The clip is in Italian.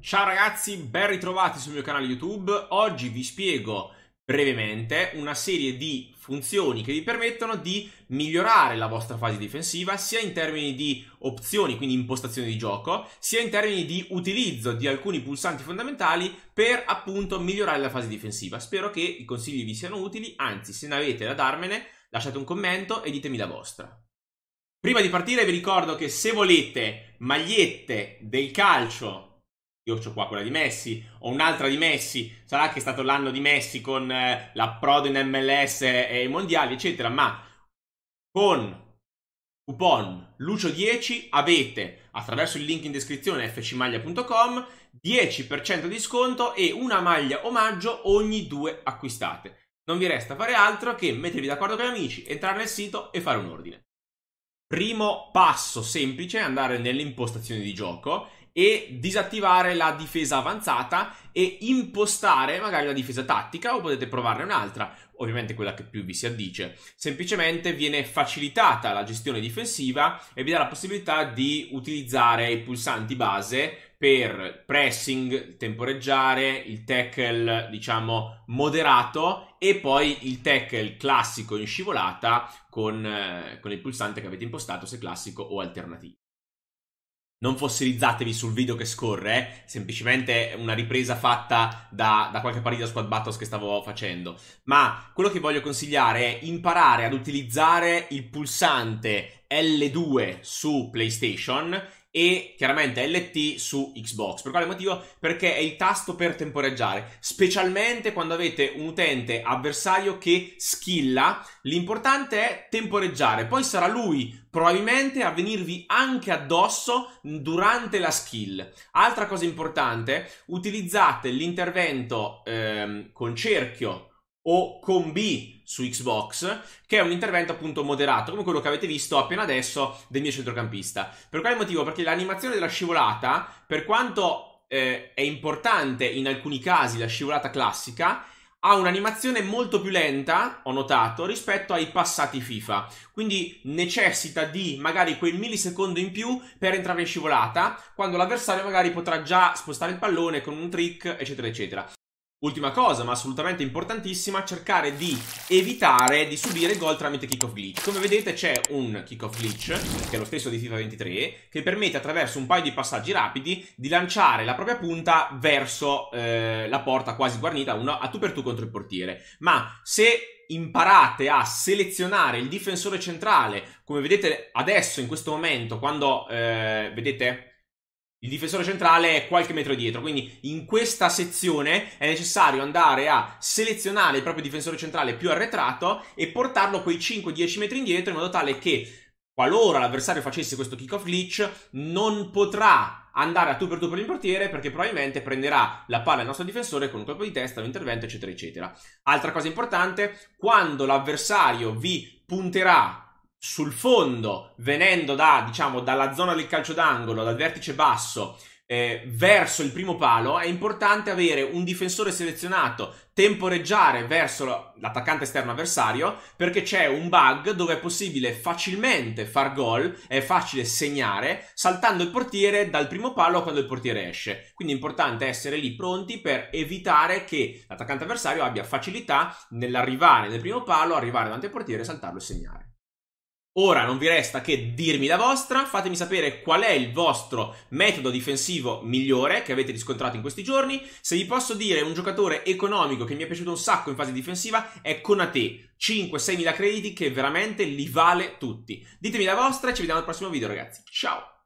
Ciao ragazzi, ben ritrovati sul mio canale YouTube. Oggi vi spiego brevemente una serie di funzioni che vi permettono di migliorare la vostra fase difensiva sia in termini di opzioni, quindi impostazioni di gioco, sia in termini di utilizzo di alcuni pulsanti fondamentali per appunto migliorare la fase difensiva. Spero che i consigli vi siano utili, anzi se ne avete da darmene lasciate un commento e ditemi la vostra. Prima di partire vi ricordo che se volete magliette del calcio io ho qua quella di Messi, ho un'altra di Messi, sarà che è stato l'anno di Messi con eh, Prod in MLS e i mondiali, eccetera, ma con coupon Lucio10 avete, attraverso il link in descrizione fcmaglia.com, 10% di sconto e una maglia omaggio ogni due acquistate. Non vi resta fare altro che mettervi d'accordo con gli amici, entrare nel sito e fare un ordine. Primo passo semplice è andare nell'impostazione di gioco e disattivare la difesa avanzata e impostare magari la difesa tattica o potete provarne un'altra, ovviamente quella che più vi si addice. Semplicemente viene facilitata la gestione difensiva e vi dà la possibilità di utilizzare i pulsanti base per pressing, temporeggiare, il tackle diciamo moderato e poi il tackle classico in scivolata con, eh, con il pulsante che avete impostato se classico o alternativo non fossilizzatevi sul video che scorre, eh? semplicemente una ripresa fatta da, da qualche partita squad battles che stavo facendo. Ma quello che voglio consigliare è imparare ad utilizzare il pulsante L2 su PlayStation e chiaramente LT su Xbox. Per quale motivo? Perché è il tasto per temporeggiare, specialmente quando avete un utente avversario che skilla, l'importante è temporeggiare, poi sarà lui probabilmente a venirvi anche addosso durante la skill. Altra cosa importante, utilizzate l'intervento ehm, con cerchio o con B su Xbox, che è un intervento appunto moderato, come quello che avete visto appena adesso del mio centrocampista. Per quale motivo? Perché l'animazione della scivolata, per quanto eh, è importante in alcuni casi la scivolata classica, ha un'animazione molto più lenta, ho notato, rispetto ai passati FIFA. Quindi necessita di magari quel millisecondo in più per entrare in scivolata, quando l'avversario magari potrà già spostare il pallone con un trick, eccetera, eccetera. Ultima cosa, ma assolutamente importantissima, cercare di evitare di subire gol tramite kick kickoff glitch. Come vedete c'è un kick kickoff glitch, che è lo stesso di FIFA 23, che permette attraverso un paio di passaggi rapidi di lanciare la propria punta verso eh, la porta quasi guarnita, uno a tu per tu contro il portiere. Ma se imparate a selezionare il difensore centrale, come vedete adesso in questo momento, quando eh, vedete il difensore centrale è qualche metro dietro, quindi in questa sezione è necessario andare a selezionare il proprio difensore centrale più arretrato e portarlo quei 5-10 metri indietro in modo tale che qualora l'avversario facesse questo kickoff glitch non potrà andare a tu per tu per il portiere perché probabilmente prenderà la palla al nostro difensore con un colpo di testa, un intervento eccetera eccetera. Altra cosa importante, quando l'avversario vi punterà sul fondo, venendo da, diciamo, dalla zona del calcio d'angolo, dal vertice basso, eh, verso il primo palo, è importante avere un difensore selezionato temporeggiare verso l'attaccante esterno avversario perché c'è un bug dove è possibile facilmente far gol, è facile segnare saltando il portiere dal primo palo quando il portiere esce. Quindi è importante essere lì pronti per evitare che l'attaccante avversario abbia facilità nell'arrivare nel primo palo, arrivare davanti al portiere, saltarlo e segnare. Ora non vi resta che dirmi la vostra, fatemi sapere qual è il vostro metodo difensivo migliore che avete riscontrato in questi giorni. Se vi posso dire un giocatore economico che mi è piaciuto un sacco in fase difensiva è Konate, 5-6 mila crediti che veramente li vale tutti. Ditemi la vostra e ci vediamo al prossimo video ragazzi, ciao!